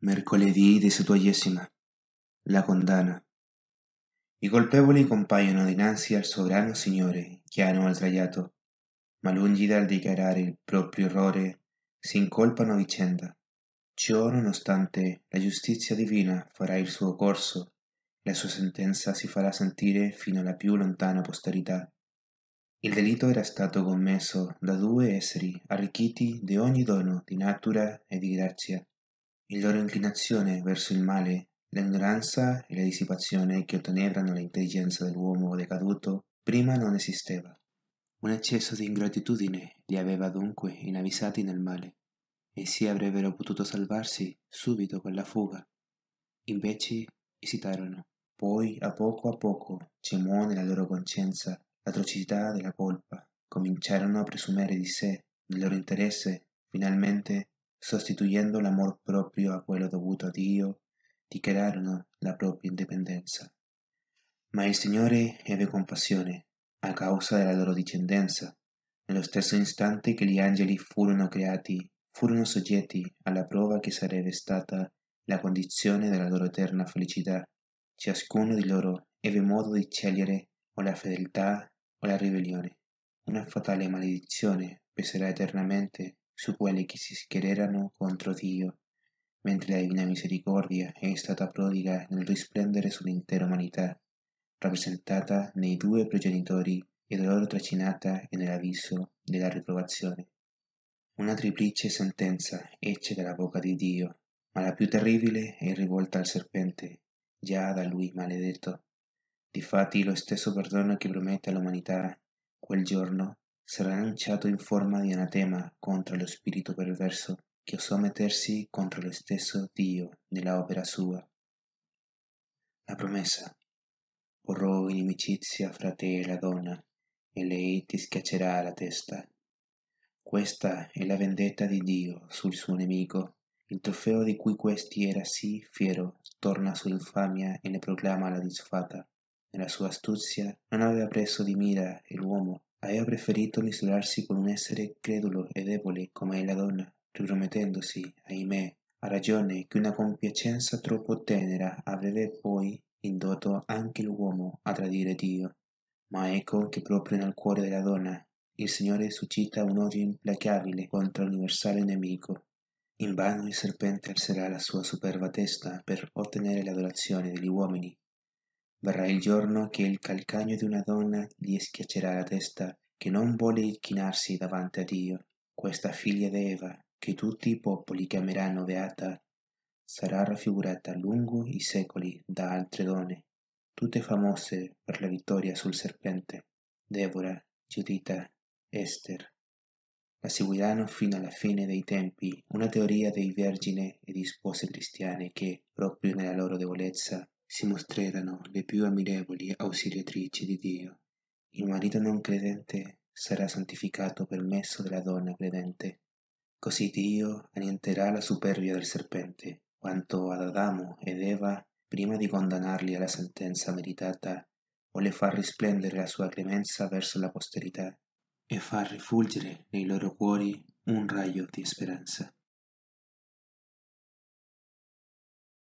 Mercoledì diciottoesima. La condanna. I colpevoli compaiono dinanzi al sovrano Signore che hanno oltraggiato, ma lungi dal dichiarare il proprio errore, si incolpano a vicenda. Ciò nonostante la giustizia divina farà il suo corso, la sua sentenza si farà sentire fino alla più lontana posterità. Il delitto era stato commesso da due esseri arricchiti di ogni dono di natura e di grazia in loro inclinazione verso il male, l'ignoranza e la dissipazione che ottenebrano l'intelligenza dell'uomo decaduto prima non esisteva. Un eccesso di ingratitudine li aveva dunque inavvisati nel male, e essi avrebbero potuto salvarsi subito con la fuga. Invece esitarono. Poi a poco a poco gemò nella loro coscienza l'atrocità della colpa. Cominciarono a presumere di sé, nel loro interesse, finalmente sostituendo l'amor proprio a quello dovuto a Dio, dichiararono la propria indipendenza. Ma il Signore ebbe compassione a causa della loro discendenza. Nello stesso istante che gli angeli furono creati, furono soggetti alla prova che sarebbe stata la condizione della loro eterna felicità. Ciascuno di loro ebbe modo di scegliere o la fedeltà o la ribellione. Una fatale maledizione peserà eternamente su quelli che si schierano contro Dio, mentre la Divina Misericordia è stata prodiga nel risplendere sull'intera umanità, rappresentata nei due progenitori e da loro trascinata nell'avviso della riprovazione. Una triplice sentenza esce dalla bocca di Dio, ma la più terribile è rivolta al serpente, già da lui maledetto. Difatti lo stesso perdono che promette all'umanità quel giorno sarà lanciato in forma di anatema contro lo spirito perverso che osò mettersi contro lo stesso Dio nella opera sua. La promessa porrò inimicizia fra te e la donna e lei ti schiaccerà la testa. Questa è la vendetta di Dio sul suo nemico. Il trofeo di cui questi era sì fiero torna su infamia e ne proclama la disfatta. Nella sua astuzia non aveva preso di mira l'uomo Aveva preferito misurarsi con un essere credulo e debole come la donna, ripromettendosi, ahimè, a ragione, che una compiacenza troppo tenera avrebbe poi indotto anche l'uomo a tradire Dio. Ma ecco che proprio nel cuore della donna il Signore suscita un odio implacabile contro l'universale nemico. In vano il serpente alzerà la sua superba testa per ottenere l'adorazione degli uomini, Verrà il giorno che il calcagno di una donna gli schiaccerà la testa, che non vuole inchinarsi davanti a Dio. Questa figlia d'Eva, che tutti i popoli chiameranno beata, sarà raffigurata lungo i secoli da altre donne, tutte famose per la vittoria sul serpente. Deborah, Giudita, Esther. La seguiranno fino alla fine dei tempi una teoria dei vergine e di spose cristiane che, proprio nella loro debolezza, si mostrerano le più ammirevoli ausiliatrici di Dio. Il marito non credente sarà santificato per mezzo della donna credente. Così Dio annienterà la superbia del serpente, quanto ad Adamo ed Eva, prima di condannarli alla sentenza meritata, vuole far risplendere la sua clemenza verso la posterità e far rifulgere nei loro cuori un raggio di speranza.